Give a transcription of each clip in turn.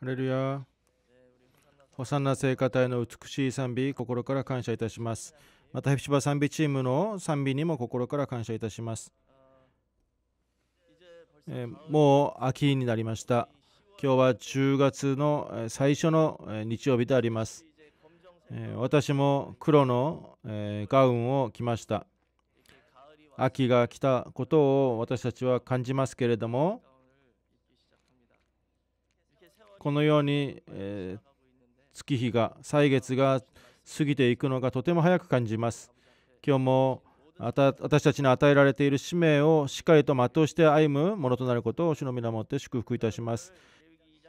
ハレルヤナ聖歌隊の美しい賛美心から感謝いたしますまたヘプシバ賛美チームの賛美にも心から感謝いたします、えー、もう秋になりました今日は10月の最初の日曜日であります私も黒のガウンを着ました秋が来たことを私たちは感じますけれどもこのように、えー、月日が歳月が過ぎていくのがとても早く感じます今日も私たちに与えられている使命をしっかりと全うして歩むものとなることを主の皆もって祝福いたします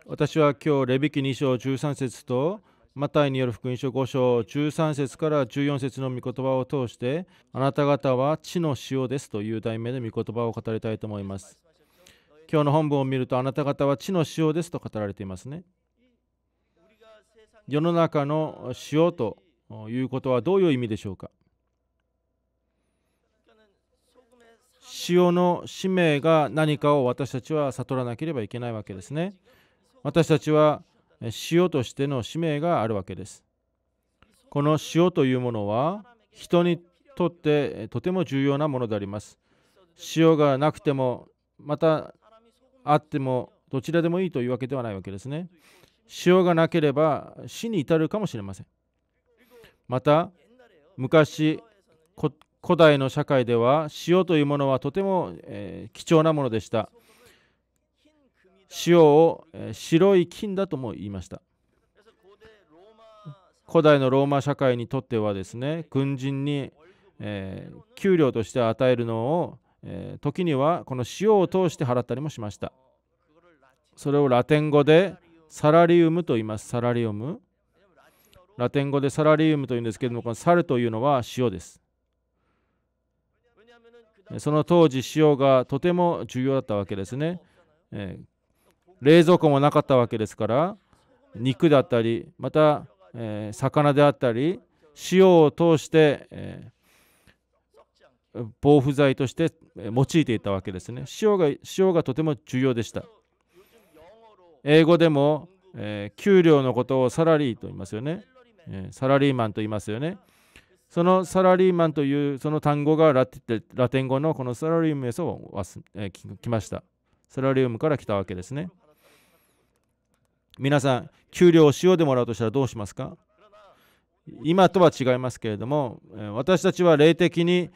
私は今日レビキ2章13節とマタイによる福音書5章13節から14節の御言葉を通してあなた方は地の塩ですという題名で御言葉を語りたいと思います今日の本文を見るとあなた方は地の塩ですと語られていますね。世の中の塩ということはどういう意味でしょうか塩の使命が何かを私たちは悟らなければいけないわけですね。私たちは塩としての使命があるわけです。この塩というものは人にとってとても重要なものであります。塩がなくてもまたあってもどちらでもいいというわけではないわけですね。塩がなければ死に至るかもしれません。また昔古代の社会では塩というものはとても、えー、貴重なものでした。塩を、えー、白い金だとも言いました。古代のローマ社会にとってはですね軍人に、えー、給料として与えるのをえー、時にはこの塩を通して払ったりもしましたそれをラテン語でサラリウムと言いますサラリウムラテン語でサラリウムと言うんですけれどもこのサルというのは塩ですその当時塩がとても重要だったわけですね、えー、冷蔵庫もなかったわけですから肉だったりまた、えー、魚であったり塩を通して、えー防腐剤として用いていたわけですね。塩が塩がとても重要でした。英語でも、えー、給料のことをサラリーと言いますよね、えー、サラリーマンと言いますよね。そのサラリーマンというその単語がラテン語のこのサラリームエソを、え来ました。サラリウムから来たわけですね。皆さん、給料を塩でもらうとしたらどうしますか今とは違いますけれども私たちは霊的に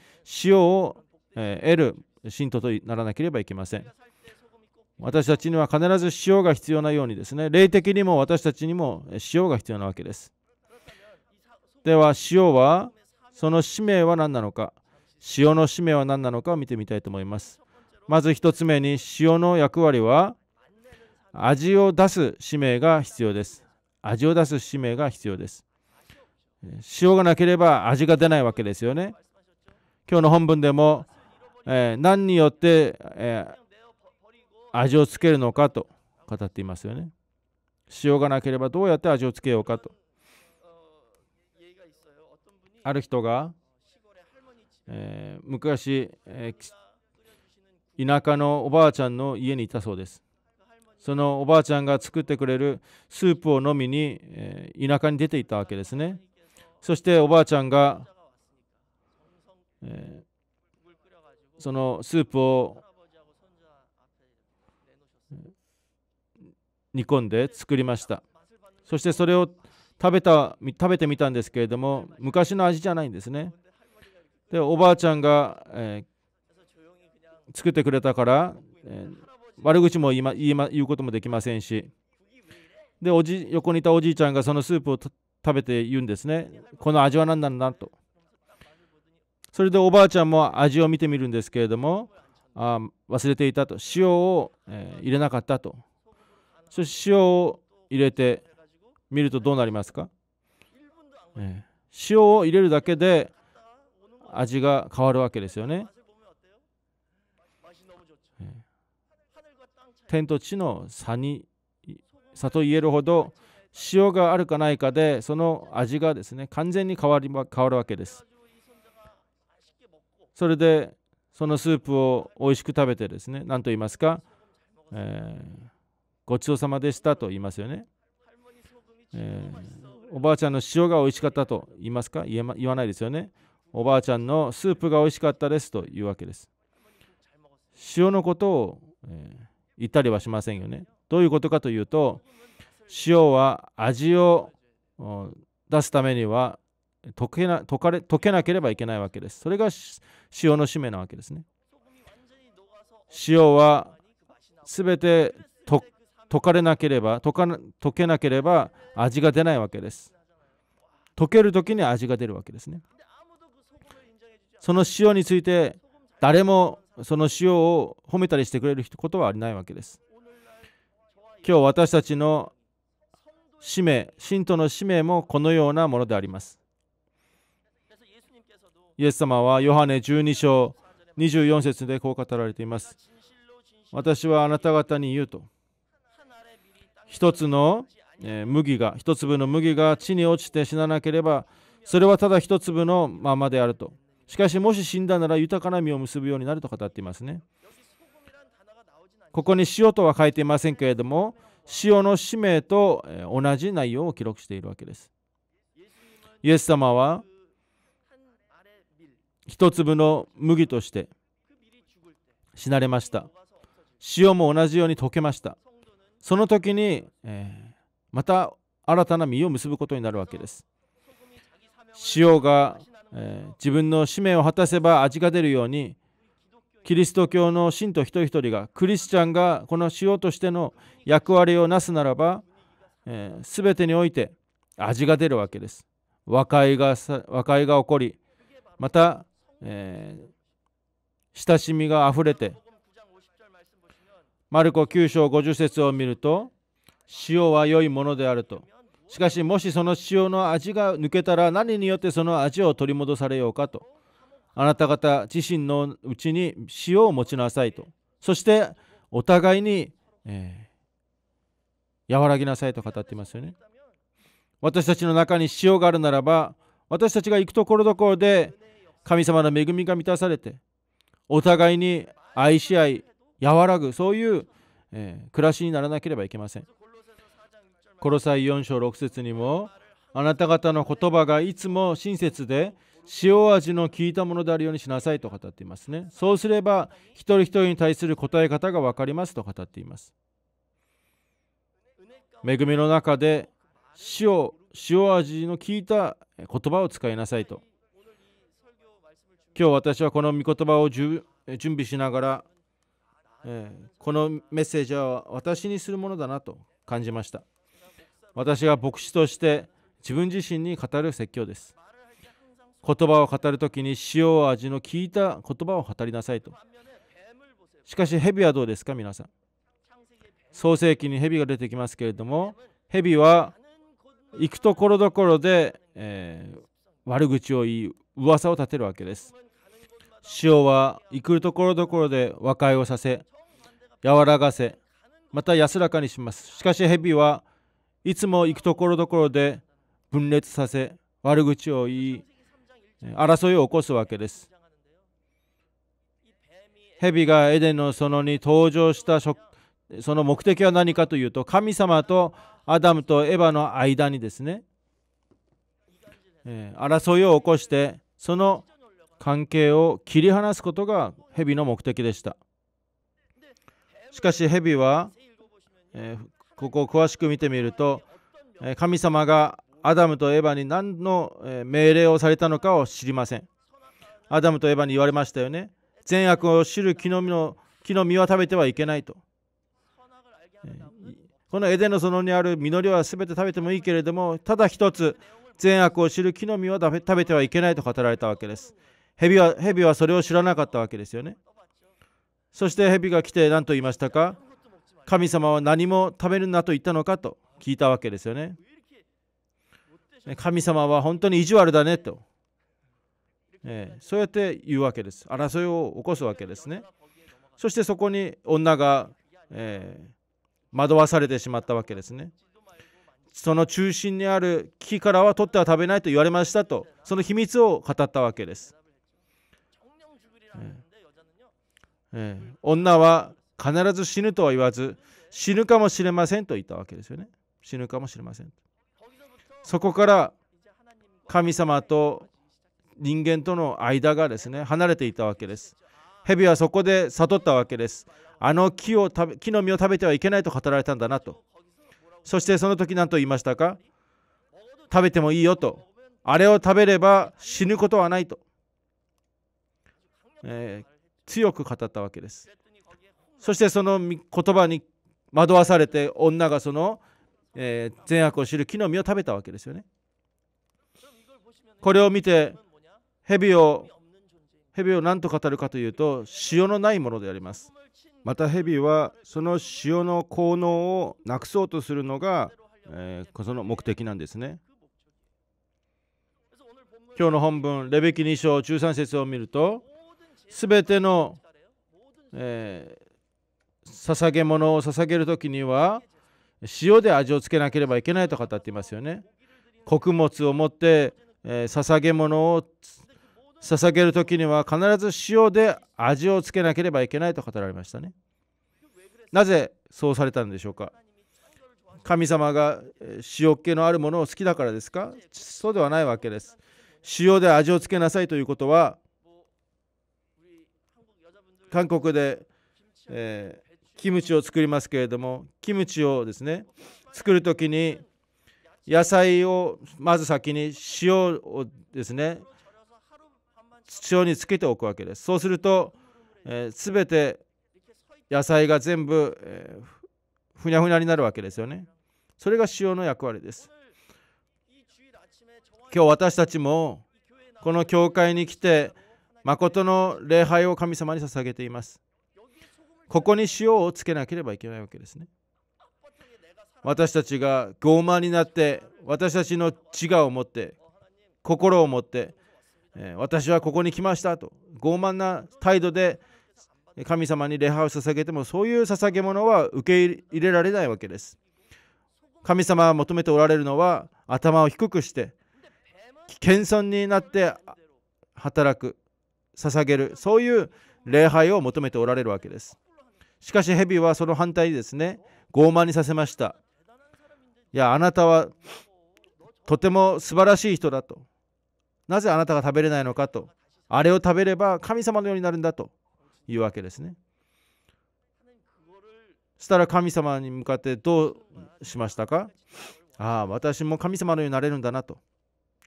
塩を得る信徒とならなければいけません私たちには必ず塩が必要なようにですね霊的にも私たちにも塩が必要なわけですでは塩はその使命は何なのか塩の使命は何なのかを見てみたいと思いますまず1つ目に塩の役割は味を出す使命が必要です味を出す使命が必要です塩がなければ味が出ないわけですよね。今日の本文でも、えー、何によって、えー、味をつけるのかと語っていますよね。塩がなければどうやって味をつけようかと。ある人が、えー、昔、え田舎のおばあちゃんの家にいたそうです。そのおばあちゃんが作ってくれるスープを飲みに、え田舎に出ていたわけですね。そしておばあちゃんが、えー、そのスープを煮込んで作りましたそしてそれを食べた食べてみたんですけれども昔の味じゃないんですねでおばあちゃんが、えー、作ってくれたから、えー、悪口も言ま言ま、言うこともできませんしでおじ横にいたおじいちゃんがそのスープを食べて言うんですねこの味は何なんだとそれでおばあちゃんも味を見てみるんですけれどもあ忘れていたと塩を、えー、入れなかったとそして塩を入れてみるとどうなりますか、えー、塩を入れるだけで味が変わるわけですよね、天と地の差に差と言えるほど塩があるかないかでその味がですね完全に変わり変わるわけですそれでそのスープを美味しく食べてですね何と言いますか、えー、ごちそうさまでしたと言いますよね、えー、おばあちゃんの塩が美味しかったと言いますか言え、言わないですよねおばあちゃんのスープが美味しかったですというわけです塩のことを、えー、言ったりはしませんよねどういうことかというと塩は味を出すためには溶けな溶かれ溶けなければいけないわけです。それが塩の使命なわけですね。塩は全て溶かれなければ溶か溶けなければ味が出ないわけです。溶ける時に味が出るわけですね。その塩について誰もその塩を褒めたりしてくれることはありないわけです。今日私たちの使命、信徒の使命もこのようなものであります。イエス様はヨハネ12章24節でこう語られています。私はあなた方に言うと、一つの麦が、一粒の麦が地に落ちて死ななければ、それはただ一粒のままであると。しかし、もし死んだなら豊かな実を結ぶようになると語っていますね。ここに塩とは書いていませんけれども、塩の使命と同じ内容を記録しているわけです。イエス様は一粒の麦として死なれました。塩も同じように溶けました。その時に、えまた新たな実を結ぶことになるわけです。塩が、え自分の使命を果たせば味が出るようにキリスト教の信徒一人一人がクリスチャンがこの塩としての役割をなすならば、えー、全てにおいて味が出るわけです。和解が和解が起こりまた、えー、親しみがあふれてマルコ9章50節を見ると塩は良いものであるとしかしもしその塩の味が抜けたら何によってその味を取り戻されようかと。あなた方自身のうちに塩を持ちなさいとそしてお互いに、えー、和らぎなさいと語っていますよね私たちの中に塩があるならば私たちが行くところどころで神様の恵みが満たされてお互いに愛し合い和らぐそういう、えー、暮らしにならなければいけませんこの際、4章6節にもあなた方の言葉がいつも親切で塩味の効いたものであるようにしなさいと語っていますね。そうすれば一人一人に対する答え方が分かりますと語っています。恵みの中で塩塩味の効いた言葉を使いなさいと。今日私はこの御言葉を準備しながら、えー、このメッセージは私にするものだなと感じました。私が牧師として自分自身に語る説教です。言葉を語る時に塩味の効いた言葉を語りなさいと。しかし蛇はどうですか皆さん。創世記に蛇が出てきますけれども蛇は行くところどころで、えー、悪口を言い噂を立てるわけです。塩は行くところどころで和解をさせ和らがせまた安らかにします。しかし蛇はいつも行くところどころで分裂させ悪口を言い争いを起こすわけです。蛇がエデンの園に登場したその目的は何かというと神様とアダムとエヴァの間にですね争いを起こしてその関係を切り離すことが蛇の目的でしたしかし蛇はここを詳しく見てみると神様がアダムとエヴァに何の命令をされたのかを知りません。アダムとエヴァに言われましたよね。善悪を知る木の実の木の実は食べてはいけないと。このエデンの園にある実りは全て食べてもいいけれども、ただ一つ、善悪を知る木の実は食べてはいけないと語られたわけです。蛇は蛇はそれを知らなかったわけですよね。そして蛇が来て何と言いましたか神様は何も食べるなと言ったのかと聞いたわけですよね。神様は本当に意地悪だねと、えそうやって言うわけです争いを起こすわけですねそしてそこに女が、え惑わされてしまったわけですねその中心にある木からは取っては食べないと言われましたとその秘密を語ったわけです、ええ女は必ず死ぬとは言わず死ぬかもしれませんと言ったわけですよね死ぬかもしれませんそこから神様と人間との間がですね離れていたわけです蛇はそこで悟ったわけですあの木を木の実を食べてはいけないと語られたんだなとそしてその時何と言いましたか食べてもいいよとあれを食べれば死ぬことはないと、えー、強く語ったわけですそしてその言葉に惑わされて女がそのえー、善悪を知る木の実を食べたわけですよね。これを見て蛇を蛇を何と語るかというと塩のないものであります。また蛇はその塩の効能をなくそうとするのが、えー、その目的なんですね。今日の本文、レベキ2章13節を見ると、全ての、えー、捧げ物を捧げる時には、塩で味をつけなければいけないと語っていますよね。穀物を持って、えー、捧げ物を捧げる時には必ず塩で味をつけなければいけないと語られましたね。なぜそうされたんでしょうか神様が塩気のあるものを好きだからですかそうではないわけです。塩で味をつけなさいということは韓国で、えキムチを作りますけれどもキムチをですね作る時に野菜をまず先に塩をですね塩につけておくわけですそうすると、えー、全て野菜が全部、えー、ふにゃふにゃになるわけですよねそれが塩の役割です今日私たちもこの教会に来て誠の礼拝を神様に捧げていますここに塩をつけなければいけないわけですね私たちが傲慢になって私たちの自我を持って心を持って私はここに来ましたと傲慢な態度で神様に礼拝を捧げてもそういう捧げ物は受け入れられないわけです神様が求めておられるのは頭を低くして謙遜になって働く捧げるそういう礼拝を求めておられるわけですしかし蛇はその反対にですね傲慢にさせましたいやあなたはとても素晴らしい人だとなぜあなたが食べれないのかとあれを食べれば神様のようになるんだというわけですねそしたら神様に向かってどうしましたかああ私も神様のようになれるんだなと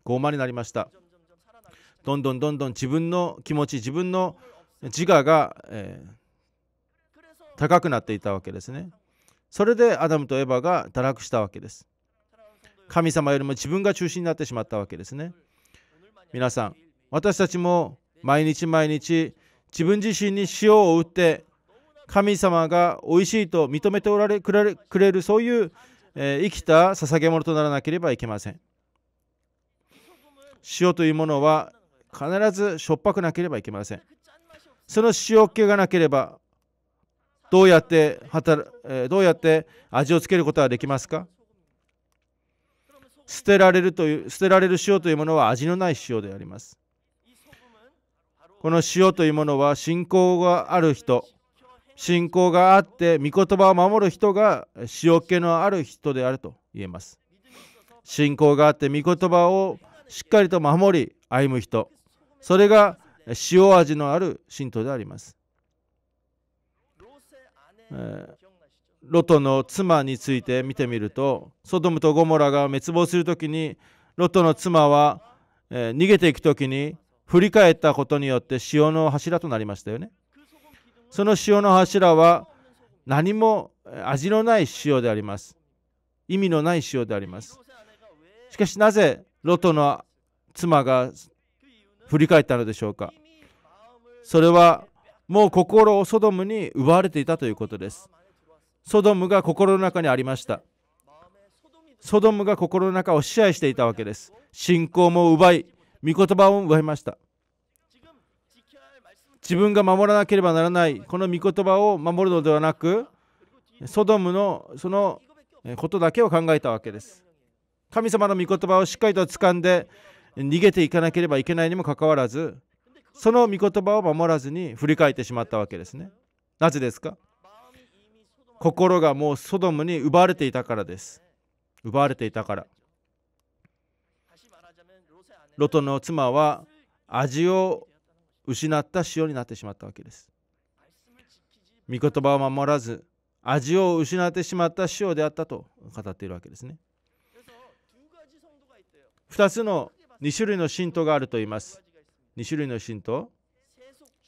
傲慢になりましたどんどんどんどん自分の気持ち自分の自我が、えー高くなっていたわけですね。それでアダムとエヴァが堕落したわけです。神様よりも自分が中心になってしまったわけですね。皆さん、私たちも毎日毎日自分自身に塩を打って神様が美味しいと認めておられくれくれるそういう、えー、生きた捧げ物とならなければいけません。塩というものは必ずしょっぱくなければいけません。その塩気がなければどうやって働どうやって味をつけることはできますか捨てられるという捨てられる塩というものは味のない塩であります。この塩というものは信仰がある人、信仰があって御言葉を守る人が塩気のある人であると言えます。信仰があって御言葉をしっかりと守り歩む人、それが塩味のある信徒であります。ロトの妻について見てみるとソドムとゴモラが滅亡する時にロトの妻は、え逃げていく時に振り返ったことによって潮の柱となりましたよねその潮の柱は何も味のない塩であります意味のない塩でありますしかしなぜロトの妻が振り返ったのでしょうかそれはもう心をソドムに奪われていたということですソドムが心の中にありましたソドムが心の中を支配していたわけです信仰も奪い御言葉を奪いました自分が守らなければならないこの御言葉を守るのではなくソドムのそのことだけを考えたわけです神様の御言葉をしっかりと掴んで逃げていかなければいけないにもかかわらずその御言葉を守らずに振り返ってしまったわけですねなぜですか心がもうソドムに奪われていたからです奪われていたからロトの妻は味を失った塩になってしまったわけです御言葉を守らず味を失ってしまった塩であったと語っているわけですね2つの2種類の信徒があると言います2種類の信徒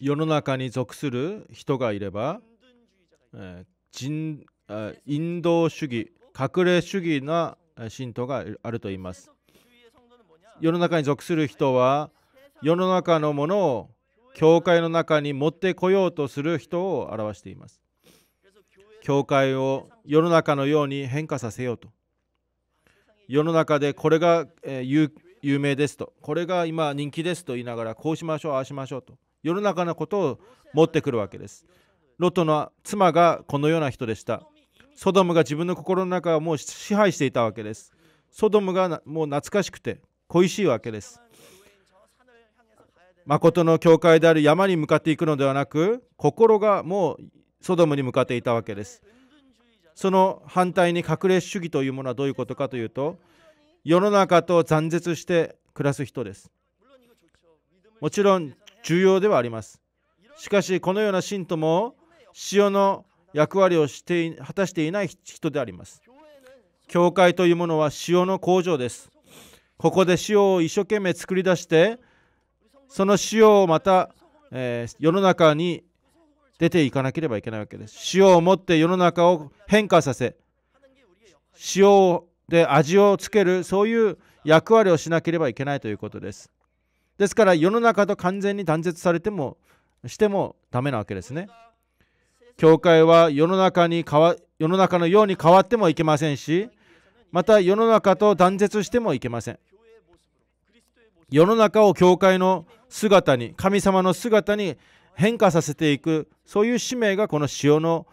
世の中に属する人がいれば、え人インド主義隠れ主義な信徒があると言います世の中に属する人は世の中のものを教会の中に持ってこようとする人を表しています教会を世の中のように変化させようと世の中でこれが、え有名ですとこれが今人気ですと言いながらこうしましょうああしましょうと世の中のことを持ってくるわけですロトの妻がこのような人でしたソドムが自分の心の中をもう支配していたわけですソドムがもう懐かしくて恋しいわけです誠の教会である山に向かっていくのではなく心がもうソドムに向かっていたわけですその反対に隠れ主義というものはどういうことかというと世の中と断絶して暮らす人ですもちろん重要ではありますしかしこのような信徒も塩の役割をして果たしていない人であります教会というものは塩の工場ですここで塩を一生懸命作り出してその塩をまた、えー、世の中に出ていかなければいけないわけです塩を持って世の中を変化させ塩をで味をつけるそういう役割をしなければいけないということですですから世の中と完全に断絶されてもしてもダメなわけですね教会は世の中に変わ世の中のように変わってもいけませんしまた世の中と断絶してもいけません世の中を教会の姿に神様の姿に変化させていくそういう使命がこの塩の、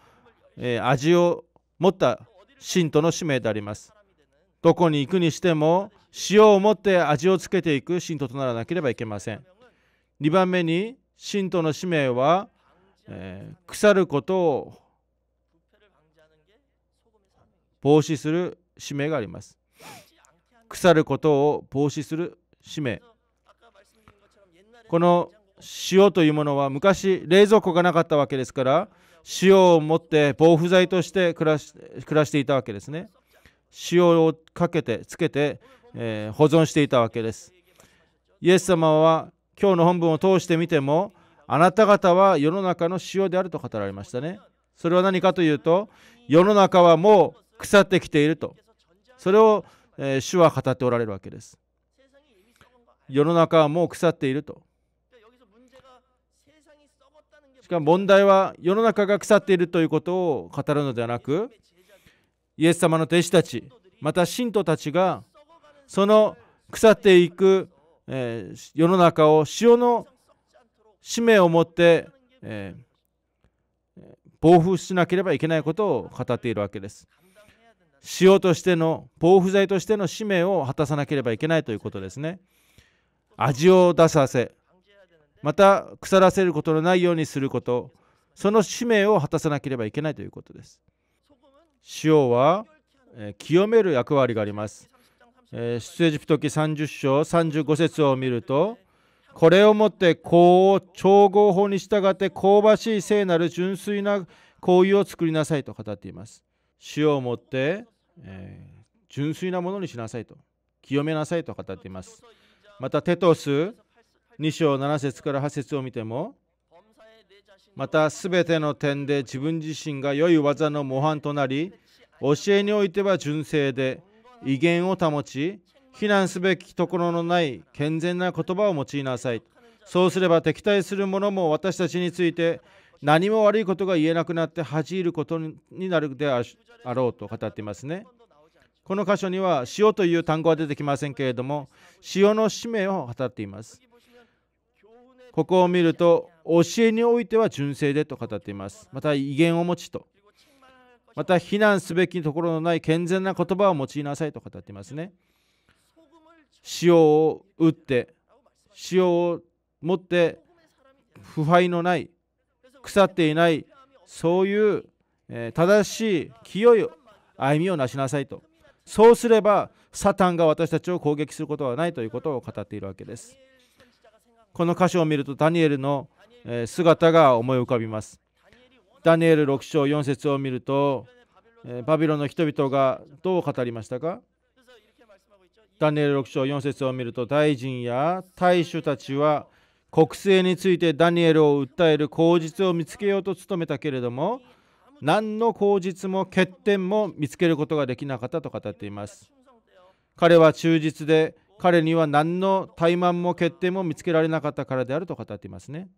え味を持った信徒の使命でありますどこに行くにしても塩を持って味をつけていく信徒とならなければいけません2番目に信徒の使命は、えー、腐ることを防止する使命があります腐ることを防止する使命この塩というものは昔冷蔵庫がなかったわけですから塩を持って防腐剤として暮らし暮らしていたわけですね塩をかけてつけて、えー、保存していたわけですイエス様は今日の本文を通してみてもあなた方は世の中の塩であると語られましたねそれは何かというと世の中はもう腐ってきているとそれを、えー、主は語っておられるわけです世の中はもう腐っているとしかも問題は世の中が腐っているということを語るのではなくイエス様の弟子たちまた信徒たちがその腐っていく、えー、世の中を潮の使命を持って、えー、暴しなければいけないことを語っているわけです。塩としての防腐剤としての使命を果たさなければいけないということですね。味を出させ、また腐らせることのないようにすること、その使命を果たさなければいけないということです。塩は清める役割があります。出エジプト記30章35節を見るとこれをもって香を調合法に従って香ばしい聖なる純粋な香油を作りなさいと語っています。塩をもって、純粋なものにしなさいと清めなさいと語っています。またテトス2章7節から8節を見てもまたすべての点で自分自身が良い技の模範となり教えにおいては純正で威厳を保ち非難すべきところのない健全な言葉を用いなさいそうすれば敵対する者も私たちについて何も悪いことが言えなくなって恥じることになるであろうと語っていますねこの箇所には「塩」という単語は出てきませんけれども塩の使命を語っていますここを見ると教えにおいては純正でと語っていますまた威厳を持ちとまた非難すべきところのない健全な言葉を用いなさいと語っていますね塩を打って塩を持って腐敗のない腐っていないそういう、え正しい清い歩みをなしなさいとそうすればサタンが私たちを攻撃することはないということを語っているわけですこの箇所を見るとダニエルの姿が思い浮かびます。ダニエル6章4節を見るとバビロンの人々がどう語りましたかダニエル6章4節を見ると大臣や大衆たちは国政についてダニエルを訴える口実を見つけようと努めたけれども何の口実も欠点も見つけることができなかったと語っています。彼は忠実で彼には何の怠慢も欠点も見つけられなかったからであると語っていますね。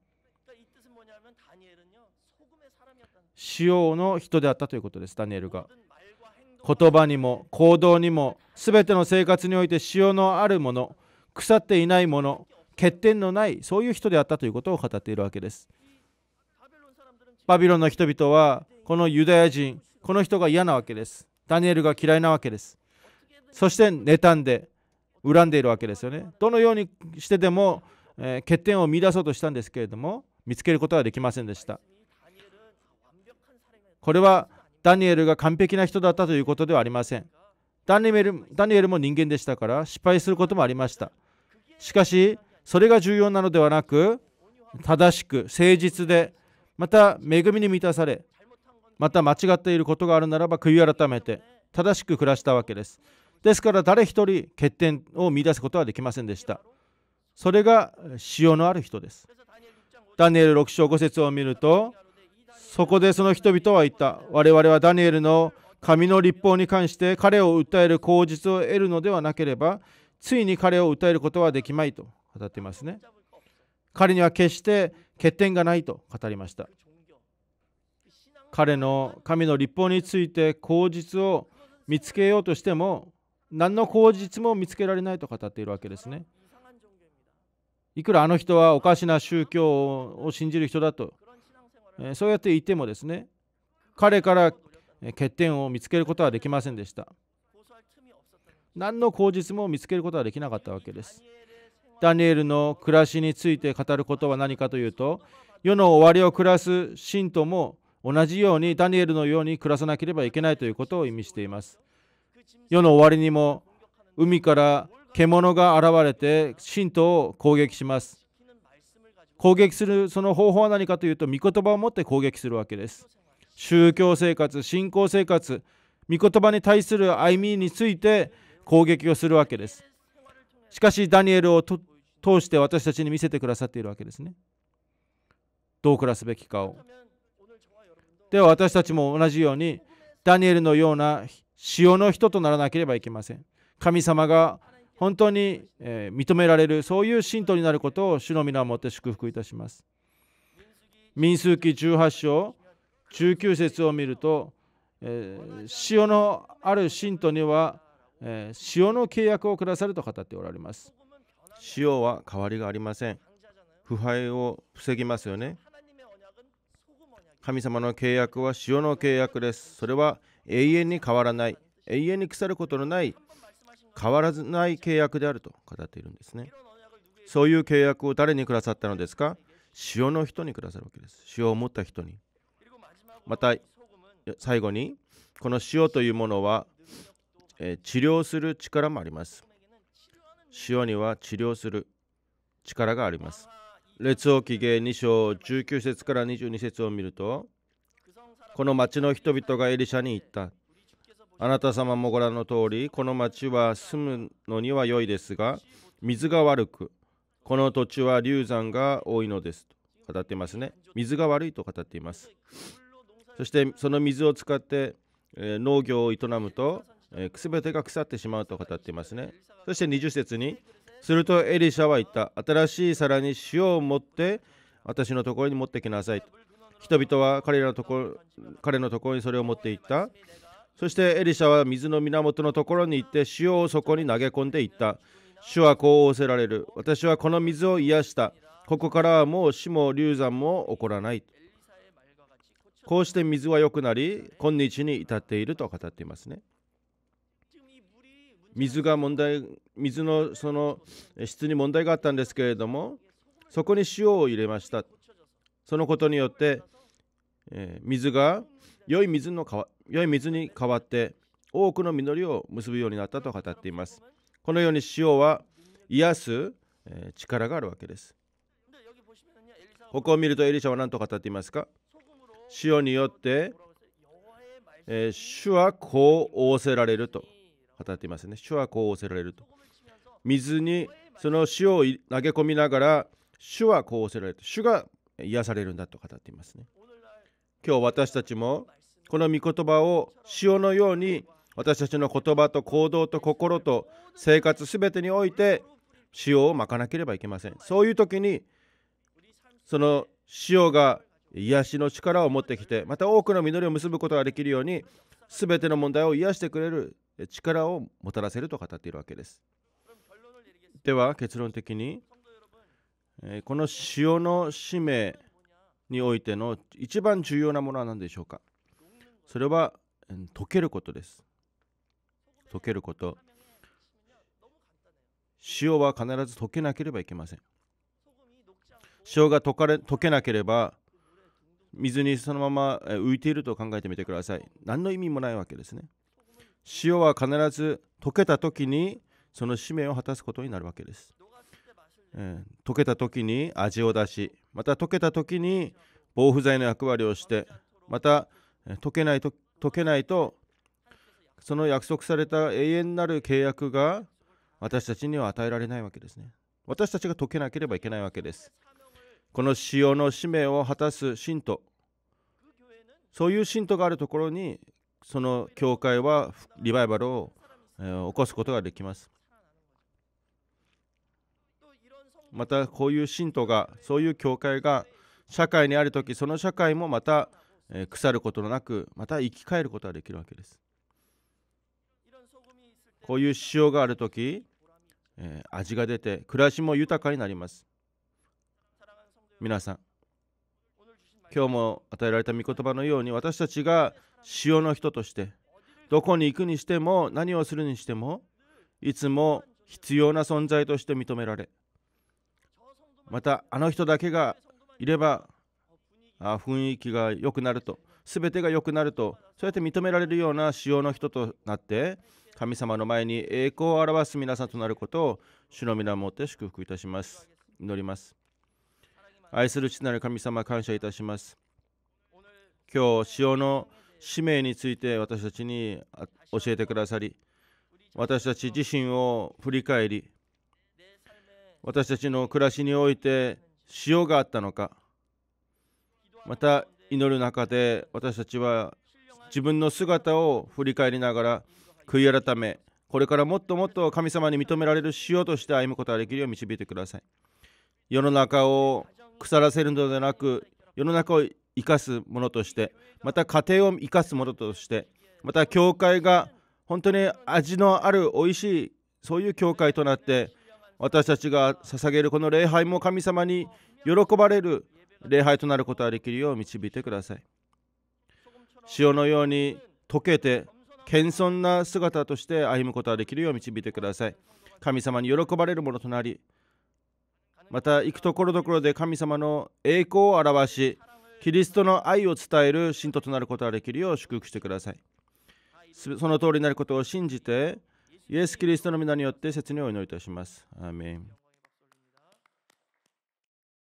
塩の人であったということです、ダニエルが。言葉にも行動にも全ての生活において塩のあるもの、腐っていないもの、欠点のないそういう人であったということを語っているわけです。バビロンの人々はこのユダヤ人、この人が嫌なわけです。ダニエルが嫌いなわけです。そして妬んで、恨んでいるわけですよね。どのようにしてでも、えー、欠点を見出そうとしたんですけれども見つけることはできませんでした。これはダニエルが完璧な人だったということではありません。ダニエルダニエルも人間でしたから失敗することもありました。しかしそれが重要なのではなく正しく誠実でまた恵みに満たされまた間違っていることがあるならば悔い改めて正しく暮らしたわけです。ですから誰一人欠点を見出すことはできませんでした。それが塩のある人です。ダニエル6章5節を見ると、そこでその人々は言った。我々はダニエルの神の立法に関して彼を訴える口実を得るのではなければ、ついに彼を訴えることはできまいと語っていますね。彼には決して欠点がないと語りました。彼の神の立法について口実を見つけようとしても何の口実も見つけられないと語っているわけですね。いくらあの人はおかしな宗教を信じる人だと、えそうやって言ってもですね、彼から欠点を見つけることはできませんでした。何の口実も見つけることはできなかったわけです。ダニエルの暮らしについて語ることは何かというと、世の終わりを暮らす信徒も同じようにダニエルのように暮らさなければいけないということを意味しています。世の終わりにも海から獣が現れて信徒を攻撃します。攻撃するその方法は何かというと、御言葉を持って攻撃するわけです。宗教生活、信仰生活、御言葉に対する歩みについて攻撃をするわけです。しかし、ダニエルを通して私たちに見せてくださっているわけですね。どう暮らすべきかを。では、私たちも同じように、ダニエルのような塩の人とならなければいけません神様が本当に、え認められるそういう信徒になることを主の皆をもって祝福いたします民数記18章19節を見ると、えー、塩のある信徒には、えー、塩の契約を下さると語っておられます塩は変わりがありません腐敗を防ぎますよね神様の契約は塩の契約ですそれは永遠に変わらない永遠に腐ることのない変わらない契約であると語っているんですねそういう契約を誰にくださったのですか塩の人にくださるわけです塩を持った人にまた最後にこの塩というものは、え治療する力もあります塩には治療する力があります列王記芸2章19節から22節を見るとこの町の人々がエリシャに言ったあなた様もご覧の通りこの町は住むのには良いですが水が悪くこの土地は流産が多いのですと語っていますね水が悪いと語っていますそしてその水を使って農業を営むと全てが腐ってしまうと語っていますねそして20節にするとエリシャは言った新しい皿に塩を持って私のところに持ってきなさいと人々は彼らのとこ彼のところにそれを持っていったそしてエリシャは水の源のところに行って塩をそこに投げ込んでいった主はこう仰せられる私はこの水を癒したここからはもう死も流産も起こらないこうして水は良くなり今日に至っていると語っていますね水が問題水のその質に問題があったんですけれどもそこに塩を入れましたそのことによって、えー、水が良い水の良い水に変わって多くの実りを結ぶようになったと語っています。このように塩は癒す、えー、力があるわけです。ここを見るとエリシャは何と語っていますか塩によって、えー、主はこう仰せられると語っていますね。主はこう仰せられると。水にその塩を投げ込みながら主はこう仰せられる。主が癒されるんだと語っていますね。今日私たちもこの御言葉を潮のように私たちの言葉と行動と心と生活すべてにおいて潮をまかなければいけません。そういう時にその潮が癒しの力を持ってきてまた多くの実りを結ぶことができるように全ての問題を癒してくれる力をもたらせると語っているわけです。では結論的にえこの塩の使命においての一番重要なものは何でしょうかそれは溶けることです。溶けること。塩は必ず溶けなければいけません。塩が溶かれ溶けなければ水にそのまま浮いていると考えてみてください。何の意味もないわけですね。塩は必ず溶けた時にその使命を果たすことになるわけです。溶けた時に味を出しまた溶けた時に防腐剤の役割をしてまた溶けないと溶けないとその約束された永遠なる契約が私たちには与えられないわけですね私たちが解けなければいけないわけですこの塩の使命を果たす信徒そういう信徒があるところにその教会はリバイバルを起こすことができますまたこういう信徒がそういう教会が社会にある時その社会もまた腐ることのなくまた生き返ることができるわけですこういう塩がある時味が出て暮らしも豊かになります皆さん今日も与えられた御言葉のように私たちが塩の人としてどこに行くにしても何をするにしてもいつも必要な存在として認められまたあの人だけがいればあ雰囲気が良くなると全てが良くなるとそうやって認められるような仕様の人となって神様の前に栄光を表す皆さんとなることを主の皆をもって祝福いたします祈ります愛する父なる神様感謝いたします今日潮の使命について私たちに教えてくださり私たち自身を振り返り私たちの暮らしにおいて塩があったのかまた祈る中で私たちは自分の姿を振り返りながら悔い改めこれからもっともっと神様に認められる塩として歩むことができるよう導いてください世の中を腐らせるのではなく世の中を生かすものとしてまた家庭を生かすものとしてまた教会が本当に味のある美味しいそういう教会となって私たちが捧げるこの礼拝も神様に喜ばれる礼拝となることができるよう導いてください潮のように溶けて謙遜な姿として歩むことができるよう導いてください神様に喜ばれるものとなりまた行くところどころで神様の栄光を表しキリストの愛を伝える信徒となることができるよう祝福してくださいその通りになることを信じてイエス・キリストの皆によって説明をお祈りいたします。アーメン